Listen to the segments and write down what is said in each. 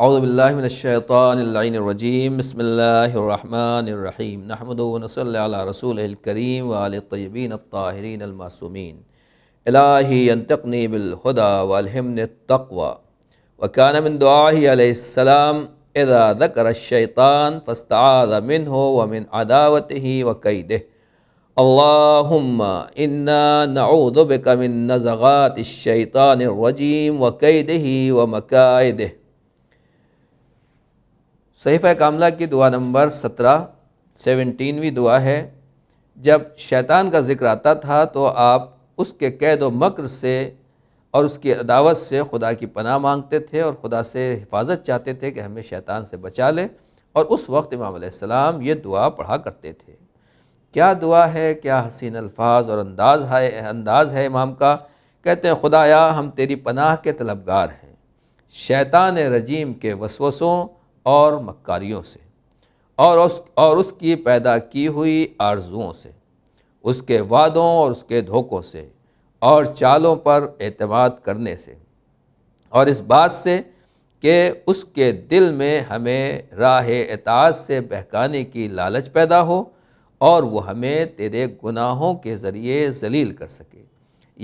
أعوذ بالله من الشيطان اللعين الرجيم بسم الله الرحمن الرحيم نحمده ونصلي على رسوله الكريم وعلى الطيبين الطاهرين المعصومين إلهي ينتقني بالهدى والهمن التقوى وكان من دعائه عليه السلام إذا ذكر الشيطان فاستعاذ منه ومن عداوته وكيده اللهم إنا نعوذ بك من نزغات الشيطان الرجيم وكيده ومكائده सहीफ़ कामला की दुआ नंबर सत्रह सेवनटीनवीं दुआ है जब शैतान का जिक्र आता था तो आप उसके कैद व मकर से और उसकी अदावत से खुदा की पनाह मांगते थे और खुदा से हिफाजत चाहते थे कि हमें शैतान से बचा ले और उस वक्त इमाम ये दुआ पढ़ा करते थे क्या दुआ है क्या हसीन अल्फाज और अंदाज है अंदाज है इमाम का कहते हैं खुदाया हम तेरी पनाह के तलबगार हैं शैतान रजीम के वसवसों और मक्कारियों से और उस और उसकी पैदा की हुई आरजुओं से उसके वादों और उसके धोखों से और चालों पर एतमाद करने से और इस बात से कि उसके दिल में हमें राह एताज से बहकाने की लालच पैदा हो और वह हमें तेरे गुनाहों के ज़रिए जलील कर सके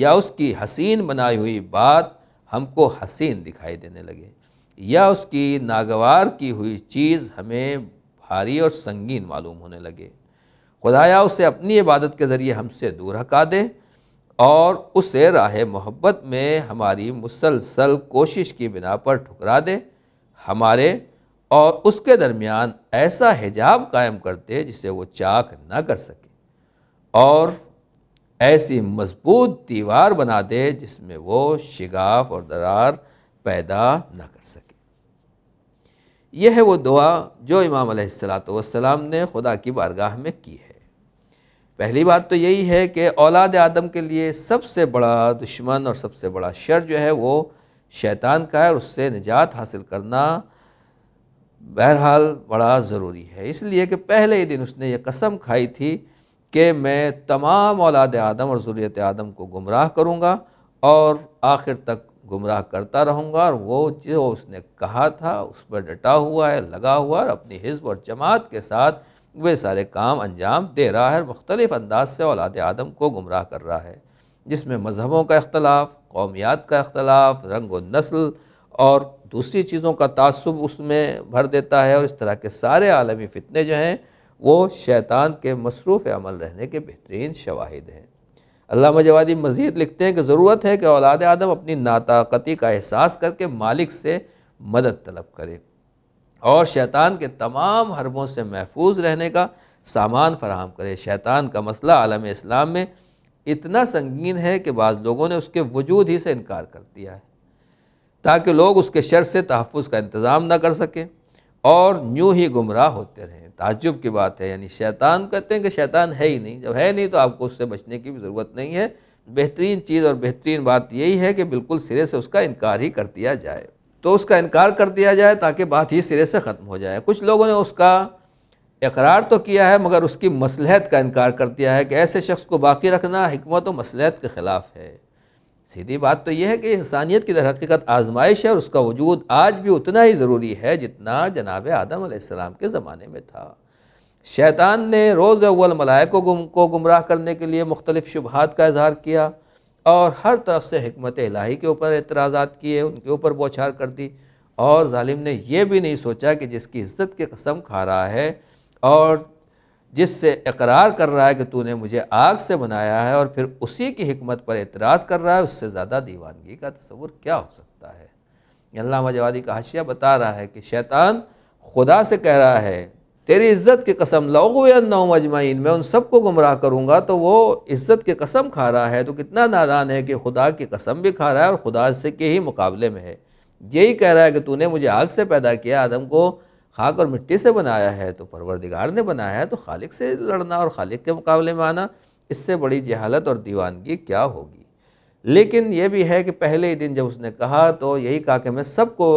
या उसकी हसीन बनाई हुई बात हमको हसीन दिखाई देने लगे या उसकी नागवार की हुई चीज़ हमें भारी और संगीन मालूम होने लगे खुदाया उसे अपनी इबादत के ज़रिए हमसे दूर हका दे और उसे राह मोहब्बत में हमारी मुसलसल कोशिश की बिना पर ठुकरा दे हमारे और उसके दरमियान ऐसा हिजाब कायम कर दे जिसे वो चाक ना कर सके और ऐसी मजबूत दीवार बना दे जिसमें वो शिगाफ और दरार पैदा ना कर सके यह है वो दुआ जो इमाम सलाम ने खुदा की बारगाह में की है पहली बात तो यही है कि औलाद आदम के लिए सबसे बड़ा दुश्मन और सबसे बड़ा शर जो है वो शैतान का है और उससे निजात हासिल करना बहरहाल बड़ा ज़रूरी है इसलिए कि पहले ही दिन उसने ये कसम खाई थी कि मैं तमाम औलाद आदम और ज़रूरत आदम को गुमराह करूँगा और आखिर तक गुमराह करता रहूँगा और वो जो उसने कहा था उस पर डटा हुआ है लगा हुआ और अपनी हिजब और जमात के साथ वे सारे काम अंजाम दे रहा है और मुख्तलिफ़ अंदाज से औलाद आदम को गुमराह कर रहा है जिसमें मजहबों का अख्तलाफ कौमियात का अख्तलाफ रंग व नस्ल और दूसरी चीज़ों का तसब उसमें भर देता है और इस तरह के सारे आलमी फ़ितने जो हैं वो शैतान के मसरूफ़ अमल रहने के बेहतरीन शवाहिद हैं अल्लाह जवादी मज़ीद लिखते हैं कि ज़रूरत है कि औलाद आदम अपनी नाताकती का एहसास करके मालिक से मदद तलब करे और शैतान के तमाम हरबों से महफूज रहने का सामान फराहम करे शैतान का मसला आलम इस्लाम में इतना संगीन है कि बाज़ लोगों ने उसके वजूद ही से इनकार कर दिया है ताकि लोग उसके शर से तहफ़ का इंतज़ाम ना कर सकें और यूँ ही गुमराह होते रहें ताजुब की बात है यानी शैतान कहते हैं कि शैतान है ही नहीं जब है नहीं तो आपको उससे बचने की भी ज़रूरत नहीं है बेहतरीन चीज़ और बेहतरीन बात यही है कि बिल्कुल सिरे से उसका इनकार ही कर दिया जाए तो उसका इनकार कर दिया जाए ताकि बात ही सिरे से ख़त्म हो जाए कुछ लोगों ने उसका इकरार तो किया है मगर उसकी मसलहत का इनकार कर दिया है कि ऐसे शख्स को बाकी रखना हमत व मसलहत के ख़िलाफ़ है सीधी बात तो यह है कि इंसानियत की दर हकीकत आजमाइश है और उसका वजूद आज भी उतना ही ज़रूरी है जितना जनाब आदम के ज़माने में था शैतान ने रोज़ अव्वल मलाइकों गुम को गुमराह करने के लिए मुख्तलिफ़ शुबहत का इजहार किया और हर तरफ से हमत इलाही के ऊपर एतराज़ा किए उनके ऊपर बौछार कर दी और ालिम ने यह भी नहीं सोचा कि जिसकी इज्जत की कसम खा रहा है और जिससे इकरार कर रहा है कि तूने मुझे आग से बनाया है और फिर उसी की हमत पर एतराज़ कर रहा है उससे ज़्यादा दीवानगी का तस्वुर क्या हो सकता है अल्लाह जवादी का हाशिया बता रहा है कि शैतान खुदा से कह रहा है तेरी इज़्ज़त की कसम नौ मजमाइन मैं उन सबको गुमराह करूँगा तो वो इज़्ज़त की कसम खा रहा है तो कितना नादान है कि खुदा की कसम भी खा रहा है और खुदा से के ही मुकाबले में है यही कह रहा है कि तूने मुझे आग से पैदा किया आदम को खाक और मिट्टी से बनाया है तो परवरदिगार ने बनाया है तो खालिक से लड़ना और खालिक के मुकाबले में आना इससे बड़ी जहालत और दीवानगी क्या होगी लेकिन यह भी है कि पहले ही दिन जब उसने कहा तो यही कहा कि मैं सबको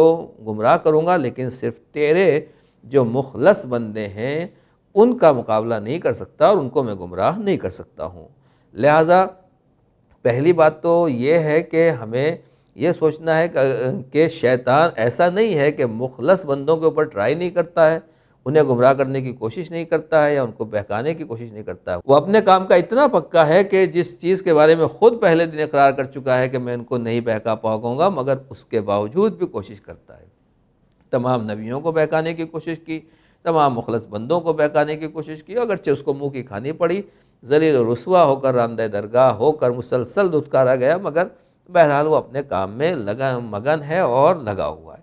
गुमराह करूँगा लेकिन सिर्फ तेरे जो मुखलस बंदे हैं उनका मुकाबला नहीं कर सकता और उनको मैं गुमराह नहीं कर सकता हूँ लिहाजा पहली बात तो ये है कि हमें ये सोचना है कि शैतान ऐसा नहीं है कि मुखलस बंदों के ऊपर ट्राई नहीं करता है उन्हें गुमराह करने की कोशिश नहीं करता है या उनको बहकाने की कोशिश नहीं करता है वो अपने काम का इतना पक्का है कि जिस चीज़ के बारे में ख़ुद पहले दिन इकरार कर चुका है कि मैं उनको नहीं बहका पाऊँगा मगर उसके बावजूद भी कोशिश करता है तमाम नबियों को बहकाने की कोशिश की तमाम मुखलस बंदों को बहकाने की कोशिश की अगरचे उसको मुँह की खानी पड़ी जलील रसुआ होकर रामदय दरगाह होकर मुसलसल धुतकारा गया मगर बहरहाल वो अपने काम में लगा मगन है और लगा हुआ है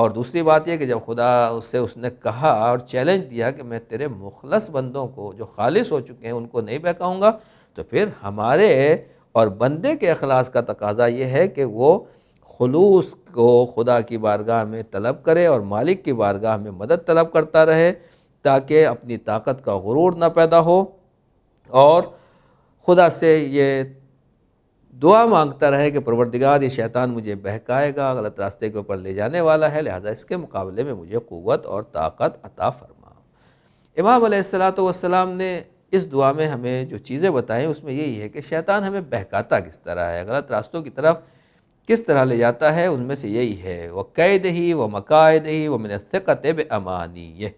और दूसरी बात यह कि जब खुदा उससे उसने कहा और चैलेंज दिया कि मैं तेरे मुखलस बंदों को जो खालिश हो चुके हैं उनको नहीं बहकाऊँगा तो फिर हमारे और बंदे के अखलास का तकाजा ये है कि वो खलूस को खुदा की बारगाह में तलब करे और मालिक की बारगाह में मदद तलब करता रहे ताकि अपनी ताकत का गुरूर ना पैदा हो और खुदा से ये दुआ मांगता रहे कि परवरदिगार ये शैतान मुझे बहकाएगा गलत रास्ते के ऊपर ले जाने वाला है लिहाजा इसके मुकाबले में मुझे क़वत और ताकत अता फरमा इमाम सलाम ने इस दुआ में हमें जो चीज़ें बताई उसमें यही है कि शैतान हमें बहकाता किस तरह है गलत रास्तों की तरफ किस तरह ले जाता है उनमें से यही है वह कैद ही व मकायद ही व मिनत ये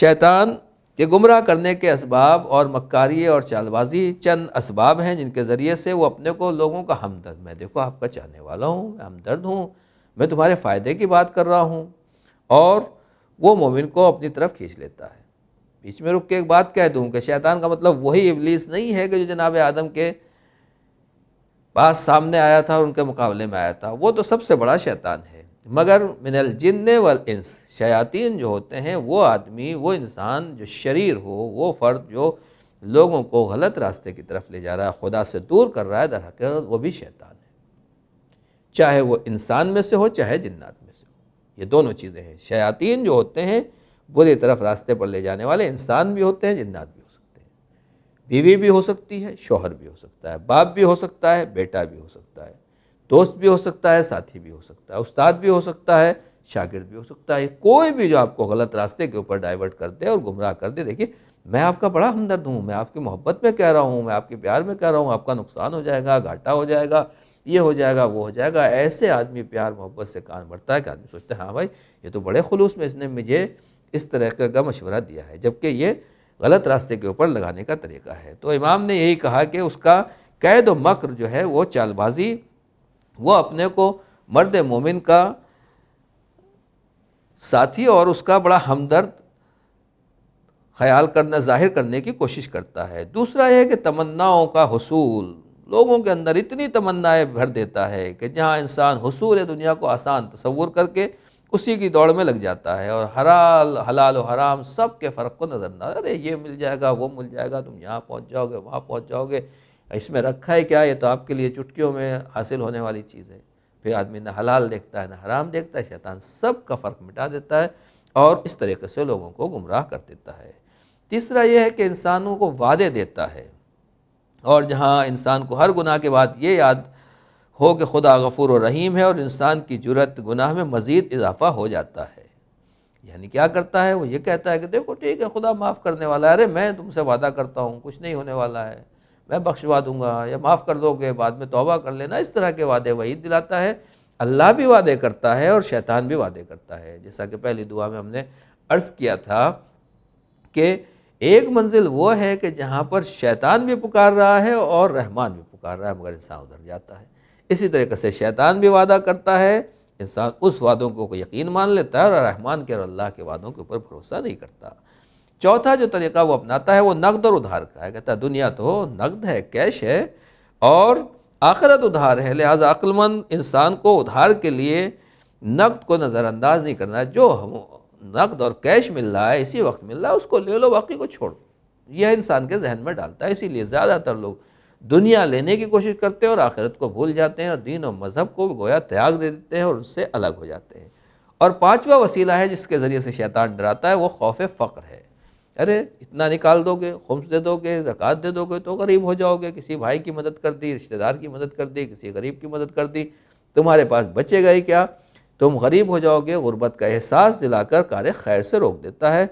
शैतान कि गुमराह करने के इसबाब और मक्कारी और चालबाजी चंद इसबाब हैं जिनके ज़रिए से वो अपने को लोगों का हमदर्द मैं देखो आपका चाहने वाला हूँ मैं हमदर्द हूँ मैं तुम्हारे फ़ायदे की बात कर रहा हूँ और वो मोमिन को अपनी तरफ खींच लेता है बीच में रुक के एक बात कह दूँ कि शैतान का मतलब वही इबलीस नहीं है कि जो जनाब आदम के पास सामने आया था और उनके मुकाबले में आया था वो तो सबसे बड़ा शैतान है मगर मिनल जिन्ने वल इंस शयातीन जो होते हैं वो आदमी वो इंसान जो शरीर हो वो फ़र्द जो लोगों को गलत रास्ते की तरफ ले जा रहा है खुदा से दूर कर रहा है दर हकीकत वो भी शैतान है चाहे वो इंसान में से हो चाहे जन्नात में से हो ये दोनों चीज़ें हैं शयातीन जो होते हैं बुरी तरफ रास्ते पर ले जाने वाले इंसान भी होते हैं जन्नात भी हो सकते हैं बीवी भी हो सकती है शोहर भी हो सकता है बाप भी हो सकता है बेटा भी हो सकता है दोस्त भी हो सकता है साथी भी हो सकता है उस्ताद भी हो सकता है शागिर्द भी हो सकता है कोई भी जो आपको गलत रास्ते के ऊपर डाइवर्ट कर दे और गुमराह कर दे देखिए मैं आपका बड़ा हमदर्द हूँ मैं आपकी मोहब्बत में कह रहा हूँ मैं आपके प्यार में कह रहा हूँ आपका नुकसान हो जाएगा घाटा हो जाएगा ये हो जाएगा वो हो जाएगा ऐसे आदमी प्यार मोहब्बत से कान बढ़ता है कि आदमी सोचता है हाँ भाई ये तो बड़े खलूस में इसने मुझे इस तरह का मशवरा दिया है जबकि ये गलत रास्ते के ऊपर लगाने का तरीका है तो इमाम ने यही कहा कि उसका कैद व मकर जो है वो चालबाजी वो अपने को मर्द मोमिन का साथी और उसका बड़ा हमदर्द ख्याल करना जाहिर करने की कोशिश करता है दूसरा यह है कि तमन्नाओं का हसूल लोगों के अंदर इतनी तमन्नाएं भर देता है कि जहाँ इंसान हसूल दुनिया को आसान तस्वूर करके उसी की दौड़ में लग जाता है और हराल हलाल और हराम सब के फ़र्क को नज़र ना अरे ये मिल जाएगा वो मिल जाएगा तुम यहाँ पहुँच जाओगे वहाँ पहुँच जाओगे इसमें रखा है क्या ये तो आपके लिए चुटकियों में हासिल होने वाली चीज़ है फिर आदमी ना हलाल देखता है ना हराम देखता है शैतान सब का फ़र्क मिटा देता है और इस तरीके से लोगों को गुमराह कर देता है तीसरा यह है कि इंसानों को वादे देता है और जहाँ इंसान को हर गुनाह के बाद ये याद हो कि खुदा गफूर और रहीम है और इंसान की जरूरत गुनाह में मज़ीद इजाफा हो जाता है यानी क्या करता है वो ये कहता है कि देखो ठीक है खुदा माफ़ करने वाला है अरे मैं तुमसे वादा करता हूँ कुछ नहीं होने वाला है मैं बख्शवा दूंगा या माफ़ कर दोगे बाद में तोबा कर लेना इस तरह के वादे वही दिलाता है अल्लाह भी वादे करता है और शैतान भी वादे करता है जैसा कि पहली दुआ में हमने अर्ज़ किया था कि एक मंजिल वो है कि जहाँ पर शैतान भी पुकार रहा है और रहमान भी पुकार रहा है मगर इंसान उधर जाता है इसी तरीके से शैतान भी वादा करता है इंसान उस वादों को यकीन मान लेता है और रहमान के और अल्लाह के वादों के ऊपर भरोसा नहीं करता चौथा जो तरीका वो अपनाता है वो नकद और उधार का है कहता है दुनिया तो नकद है कैश है और आखिरत उधार है लिहाजा अक्लमंद इंसान को उधार के लिए नकद को नज़रअंदाज नहीं करना जो हम नकद और कैश मिल रहा है इसी वक्त मिल रहा है उसको ले लो बाकी को छोड़ो यह इंसान के जहन में डालता है इसीलिए ज़्यादातर लोग दुनिया लेने की कोशिश करते हैं और आखिरत को भूल जाते हैं और दीन और मज़हब को गोया त्याग दे देते हैं और उससे अलग हो जाते हैं और पाँचवा वसीला है जिसके ज़रिए से शैतान डराता है वो खौफ फ़क्र है अरे इतना निकाल दोगे खुम्स दे दोगे ज़क़़त दे दोगे तो गरीब हो जाओगे किसी भाई की मदद कर दी रिश्तेदार की मदद कर दी किसी गरीब की मदद कर दी तुम्हारे पास बचेगा ही क्या तुम गरीब हो जाओगे गुर्बत का एहसास दिलाकर कार खैर से रोक देता है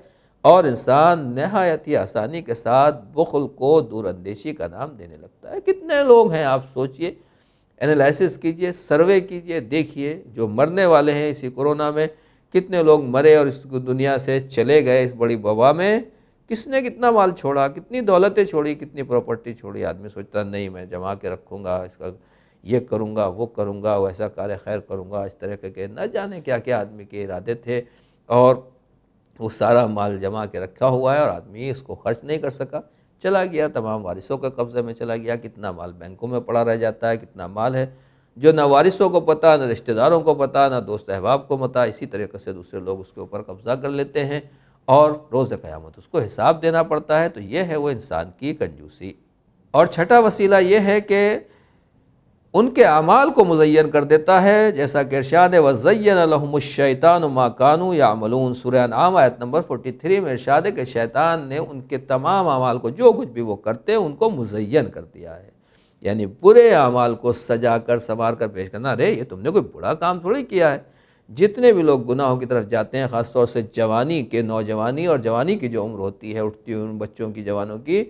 और इंसान नहायत ही आसानी के साथ बुखल को दूरंदेशी का नाम देने लगता है कितने लोग हैं आप सोचिए एनालिसिस कीजिए सर्वे कीजिए देखिए जो मरने वाले हैं इसी कोरोना में कितने लोग मरे और इस दुनिया से चले गए इस बड़ी वबा में किसने कितना माल छोड़ा कितनी दौलतें छोड़ी कितनी प्रॉपर्टी छोड़ी आदमी सोचता नहीं मैं जमा के रखूँगा इसका ये करूँगा वो करूँगा वैसा कार्य खैर करूँगा इस तरह के न जाने क्या क्या आदमी के इरादे थे और वो सारा माल जमा के रखा हुआ है और आदमी इसको खर्च नहीं कर सका चला गया तमाम वारिसों के कब्ज़े में चला गया कितना माल बैंकों में पड़ा रह जाता है कितना माल है जो ना वारिसों को पता ना रिश्तेदारों को पता ना दोस्त अहबाब को पता इसी तरीके से दूसरे लोग उसके ऊपर कब्ज़ा कर लेते हैं और रोज़ क़्यामत उसको हिसाब देना पड़ता है तो यह है वह इंसान की कंजूसी और छठा वसीला ये है कि उनके अमाल को मुजैन कर देता है जैसा कि इरशाद वज़ैनशैतान माकानू या मलून सुरान आम आयत नंबर 43 में इर्शाद के शैतान ने उनके तमाम अमाल को जो कुछ भी वो करते हैं उनको मुजैन कर दिया है यानी बुरे अमाल को सजा कर संवार कर पेश करना अरे ये तुमने कोई बुरा काम थोड़ी किया है जितने भी लोग गुनाहों की तरफ जाते हैं ख़ास तौर से जवानी के नौजवानी और जवानी की जो उम्र होती है उठती हुई उन बच्चों की जवानों की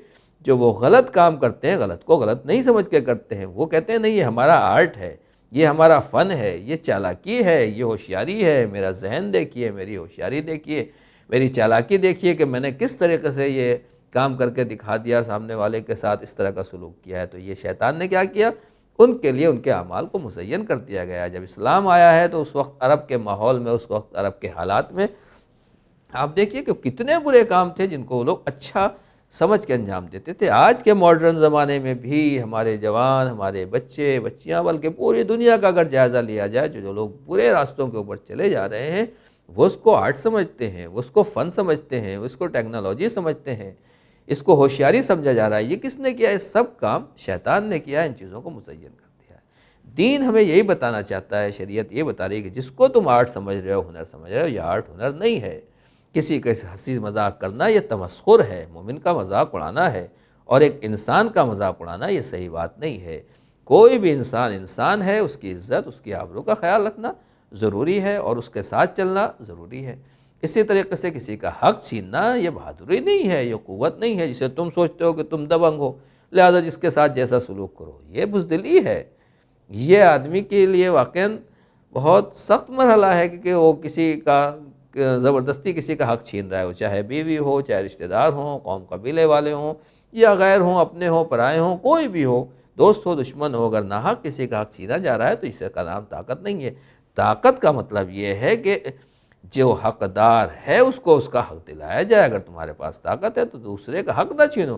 जो वो गलत काम करते हैं गलत को गलत नहीं समझ के करते हैं वो कहते हैं नहीं ये हमारा आर्ट है ये हमारा फ़न है ये चालाकी है ये होशियारी है मेरा जहन देखिए मेरी होशियारी देखिए मेरी चालाकी देखिए कि मैंने किस तरीके से ये काम करके दिखा दिया सामने वाले के साथ इस तरह का सलूक किया है तो ये शैतान ने क्या किया उनके लिए उनके अमाल को मुजैन कर दिया गया जब इस्लाम आया है तो उस वक्त अरब के माहौल में उस वक्त अरब के हालात में आप देखिए कि कितने बुरे काम थे जिनको वो लोग अच्छा समझ के अंजाम देते थे आज के मॉडर्न ज़माने में भी हमारे जवान हमारे बच्चे बच्चियाँ बल्कि पूरी दुनिया का अगर जायज़ा लिया जाए जो जो लोग बुरे रास्तों के ऊपर चले जा रहे हैं वो उसको आर्ट समझते हैं उसको फ़न समझते हैं उसको टेक्नोलॉजी समझते हैं इसको होशियारी समझा जा रहा है ये किसने किया है सब काम शैतान ने किया इन चीज़ों को मुतयन कर दिया है दीन हमें यही बताना चाहता है शरीयत ये बता रही है कि जिसको तुम आर्ट समझ रहे हो हुनर समझ रहे हो यह आर्ट हुनर नहीं है किसी का हंसी मजाक करना यह तमस्खुर है मोमिन का मजाक उड़ाना है और एक इंसान का मजाक उड़ाना ये सही बात नहीं है कोई भी इंसान इंसान है उसकी इज्जत उसकी आबरू का ख्याल रखना ज़रूरी है और उसके साथ चलना ज़रूरी है इसी तरीके से किसी का हक छीनना यह बहादुरी नहीं है ये कुत नहीं है जिसे तुम सोचते हो कि तुम दबंग हो लिहाजा जिसके साथ जैसा सलूक करो ये बुजदिली है ये आदमी के लिए वाक़ बहुत सख्त मरहला है कि, कि वो किसी का ज़बरदस्ती किसी का हक छीन रहा है वो चाहे बीवी हो चाहे रिश्तेदार हों कौम कबीले वाले हों या गैर हों अपने हों पराए हों कोई भी हो दोस्त हो दुश्मन हो अगर ना हक किसी का हक छीना जा रहा है तो इसका नाम ताकत नहीं है ताकत का मतलब ये है कि जो हकदार है उसको उसका हक दिलाया जाए अगर तुम्हारे पास ताकत है तो दूसरे का हक ना छीनो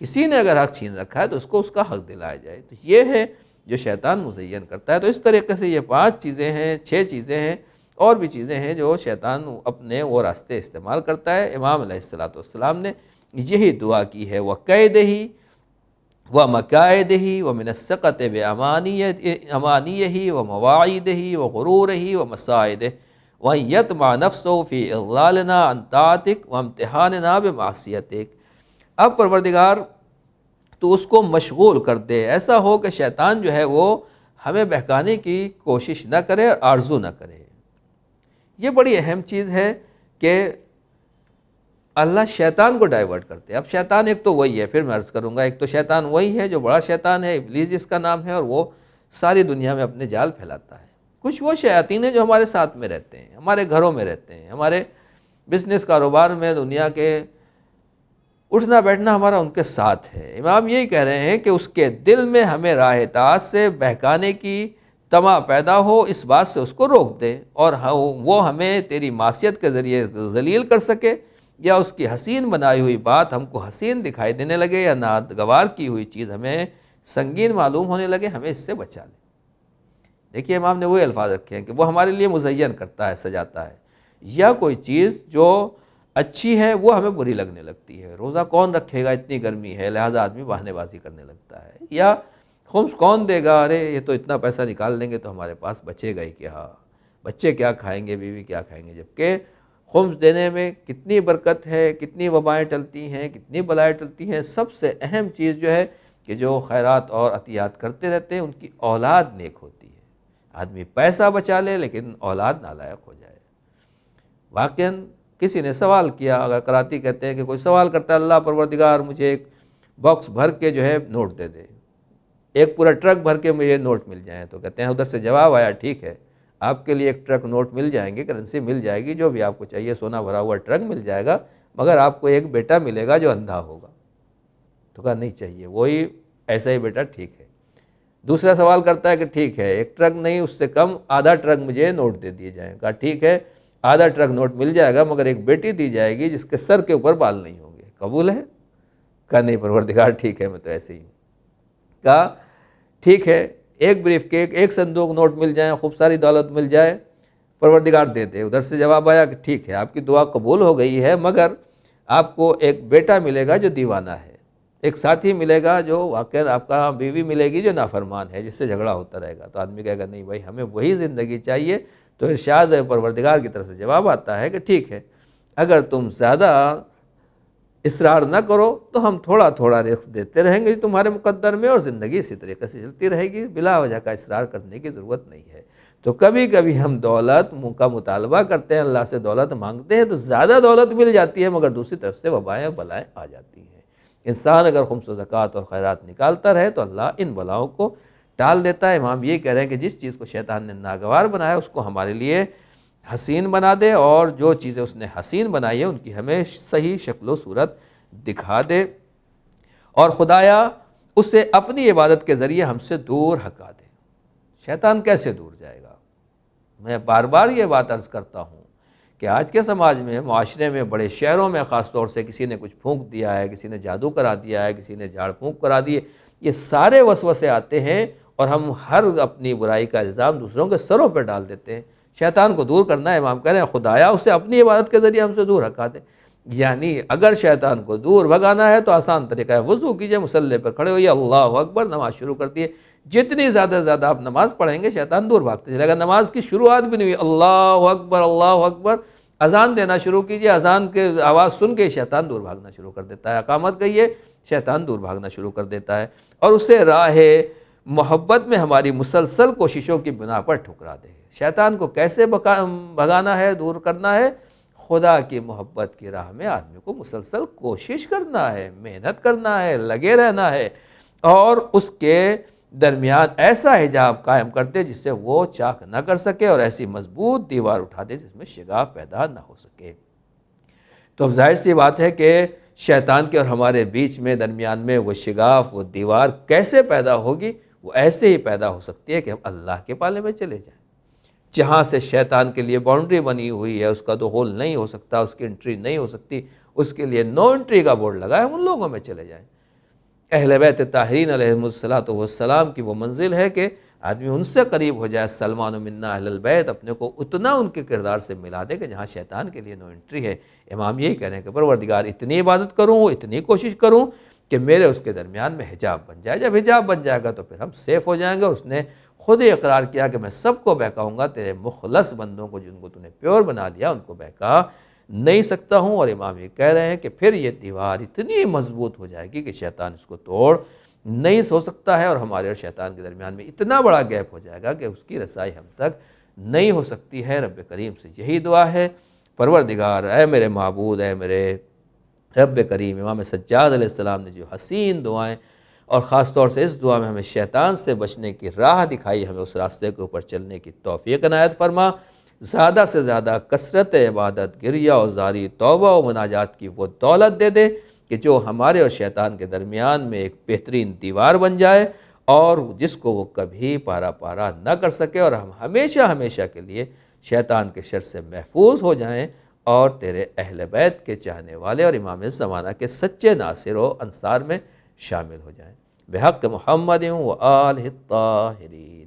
किसी ने अगर हक छीन रखा है तो उसको उसका हक दिलाया जाए तो ये है जो शैतान मुजैन करता है तो इस तरीके से ये पांच चीज़ें हैं छः चीज़ें हैं और भी चीज़ें हैं जो शैतान अपने वो रास्ते इस्तेमाल करता है इमाम सलाम ने यही दुआ की है वह कैद ही व ही व मिनसक़त बमानी अमानी ही व मवाद ही व गुरू ही व मसायद मा यत मानफ़ी अल्लाना अनतातिक व अम्तहान नाब मासीतिक अब परवरदिगार तो उसको मशगूल कर दे ऐसा हो कि शैतान जो है वो हमें बहकाने की कोशिश ना करे और आर्जू ना करे ये बड़ी अहम चीज़ है कि अल्लाह शैतान को डाइवर्ट करते हैं अब शैतान एक तो वही है फिर मैं अर्ज़ करूँगा एक तो शैतान वही है जो बड़ा शैतान है इबलीस इसका नाम है और वो सारी दुनिया में अपने जाल फैलाता है कुछ वो शयातीन हैं जो हमारे साथ में रहते हैं हमारे घरों में रहते हैं हमारे बिजनेस कारोबार में दुनिया के उठना बैठना हमारा उनके साथ है इमाम यही कह रहे हैं कि उसके दिल में हमें राहताज से बहकाने की तमा पैदा हो इस बात से उसको रोक दे और हम हाँ, वो हमें तेरी मासीत के ज़रिए जलील कर सके या उसकी हसीन बनाई हुई बात हमको हसीन दिखाई देने लगे या नादगवार की हुई चीज़ हमें संगीन मालूम होने लगे हमें इससे बचा ले देखिए इमाम ने वही अल्फाज रखे हैं कि वो हमारे लिए मुजैन करता है सजाता है या कोई चीज़ जो अच्छी है वो हमें बुरी लगने लगती है रोज़ा कौन रखेगा इतनी गर्मी है लिहाजा आदमी बहानेबाजी करने लगता है या खुम्स कौन देगा अरे ये तो इतना पैसा निकाल लेंगे तो हमारे पास बचेगा ही क्या बच्चे क्या खाएंगे बीवी क्या खाएंगे जबकि खुम्स देने में कितनी बरकत है कितनी वबाएँ टलती हैं कितनी बलाएँ टलती हैं सबसे अहम चीज़ जो है कि जो खैरत और अतियात करते रहते हैं उनकी औलाद नेक होती है आदमी पैसा बचा ले लेकिन औलाद नालायक हो जाए वाक़ किसी ने सवाल किया अगर कराती कहते हैं कि कोई सवाल करता है अल्लाह परवरदिगार मुझे एक बॉक्स भर के जो है नोट दे दे एक पूरा ट्रक भर के मुझे नोट मिल जाए तो कहते हैं उधर से जवाब आया ठीक है आपके लिए एक ट्रक नोट मिल जाएंगे करेंसी मिल जाएगी जो भी आपको चाहिए सोना भरा हुआ ट्रक मिल जाएगा मगर आपको एक बेटा मिलेगा जो अंधा होगा तो कहा नहीं चाहिए वही ऐसा ही बेटा ठीक है दूसरा सवाल करता है कि ठीक है एक ट्रक नहीं उससे कम आधा ट्रक मुझे नोट दे दिए कहा ठीक है आधा ट्रक नोट मिल जाएगा मगर एक बेटी दी जाएगी जिसके सर के ऊपर बाल नहीं होंगे कबूल है कहा नहीं परवरदिगार ठीक है मैं तो ऐसे ही कहा ठीक है एक ब्रीफ केक एक संदूक नोट मिल जाए खूब सारी दौलत मिल जाए परवरदिगार दे दे उधर से जवाब आया कि ठीक है आपकी दुआ कबूल हो गई है मगर आपको एक बेटा मिलेगा जो दीवाना है एक साथी मिलेगा जो वाक़ आपका बीवी मिलेगी जो नाफरमान है जिससे झगड़ा होता रहेगा तो आदमी कहेगा नहीं भाई हमें वही ज़िंदगी चाहिए तो इर्शाद परवरदिगार की तरफ से जवाब आता है कि ठीक है अगर तुम ज़्यादा इसरार न करो तो हम थोड़ा थोड़ा रिस्क देते रहेंगे तुम्हारे मुकद्दर में और ज़िंदगी इसी तरीके से चलती रहेगी बिला वजह का इसरार करने की ज़रूरत नहीं है तो कभी कभी हम दौलत का मुतालबा करते हैं अल्लाह से दौलत मांगते हैं तो ज़्यादा दौलत मिल जाती है मगर दूसरी तरफ से वबाएँ बलाएँ आ जाती हैं इंसान अगर खुमस ज़क़ात और ख़ैरत निकालता रहे तो अल्लाह इन बलाओं को टाल देता है इमाम ये कह रहे हैं कि जिस चीज़ को शैतान ने नागवार बनाया उसको हमारे लिए हसीन बना दे और जो चीज़ें उसने हसीन बनाई है उनकी हमें सही शक्ल सूरत दिखा दे और खुदाया उसे अपनी इबादत के ज़रिए हमसे दूर हका दे शैतान कैसे दूर जाएगा मैं बार बार ये बात अर्ज़ करता हूँ कि आज के समाज में माशरे में बड़े शहरों में ख़ास तौर से किसी ने कुछ फूंक दिया है किसी ने जादू करा दिया है किसी ने झाड़ फूंक करा दिए ये सारे वसवसे आते हैं और हम हर अपनी बुराई का इल्ज़ाम दूसरों के सरों पर डाल देते हैं शैतान को दूर करना है इमाम कह रहे हैं खुदाया उसे अपनी इबादत के ज़रिए हमसे दूर रखा दें यानी अगर शैतान को दूर भगाना है तो आसान तरीका है वज़ू कीजिए मुसल्ले पर खड़े होइए अल्लाह अकबर नमाज़ शुरू कर दिए जितनी ज़्यादा से ज़्यादा आप नमाज़ पढ़ेंगे शैतान दूर भागते चलेगा नमाज की शुरुआत भी नहीं हुई अल्लाह अकबर अल्लाह अकबर अजान देना शुरू कीजिए अजान के आवाज़ सुन के शैतान दूर भागना शुरू कर देता है अकामत कहिए शैतान दूर भागना शुरू कर देता है और उससे राह मोहब्बत में हमारी मुसलसल कोशिशों की बिना पर ठुकरा दे शैतान को कैसे भगाना है दूर करना है खुदा की मोहब्बत की राह में आदमी को मुसलसल कोशिश करना है मेहनत करना है लगे रहना है और उसके दरमियान ऐसा हिजाब कायम करते जिससे वो चाक ना कर सके और ऐसी मजबूत दीवार उठा दे जिसमें शिगा पैदा ना हो सके तो अब जाहिर सी बात है कि शैतान के और हमारे बीच में दरमियान में वो शिगाफ वो दीवार कैसे पैदा होगी वो ऐसे ही पैदा हो सकती है कि हम अल्लाह के पाले में चले जाएँ जहाँ से शैतान के लिए बाउंड्री बनी हुई है उसका तो होल नहीं हो सकता उसकी एंट्री नहीं हो सकती उसके लिए नो एंट्री का बोर्ड लगाए उन लोगों में चले जाएँ अहल बैत ताहरीन सलाम की वो मंजिल है कि आदमी उनसे करीब हो जाए सलमान मन्ना अहलबैत अपने को उतना उनके किरदार से मिला दे कि जहाँ शैतान के लिए नो एंट्री है इमाम यही कह रहे हैं कि परवरदिगार इतनी इबादत करूँ इतनी कोशिश करूँ कि मेरे उसके दरमियान में हिजाब बन जाए जब हिजाब बन जाएगा तो फिर हम सेफ़ हो जाएंगे उसने खुद ही इकरार किया कि मैं सबको बहकाऊँगा तेरे मुखलस बंदों को जिनको तूने प्योर बना दिया उनको बहका नहीं सकता हूँ और इमाम ये कह रहे हैं कि फिर ये दीवार इतनी मजबूत हो जाएगी कि शैतान इसको तोड़ नहीं सो सकता है और हमारे और शैतान के दरमियान में इतना बड़ा गैप हो जाएगा कि उसकी रसाई हम तक नहीं हो सकती है रब करीम से यही दुआ है परवर दिगार ए मेरे महबूद ए मेरे रब करीम इमाम सज्जाद ने जो हसीन दुआएँ और ख़ास तौर से इस दुआ में हमें शैतान से बचने की राह दिखाई हमें उस रास्ते के ऊपर चलने की तोफ़ी कनायत फरमा ज़्यादा से ज़्यादा कसरत इबादत गिरिया और ज़ारी तोबा और मनाजात की वो दौलत दे दे कि जो हमारे और शैतान के दरमियान में एक बेहतरीन दीवार बन जाए और जिसको वो कभी पारा पारा न कर सके और हम हमेशा हमेशा के लिए शैतान के शर से महफूज हो जाएँ और तेरे अहल बैत के चाहने वाले और इमाम ज़माना के सच्चे नासिर व अनसार में शामिल हो जाएँ بحق محمد وآله الطاهرين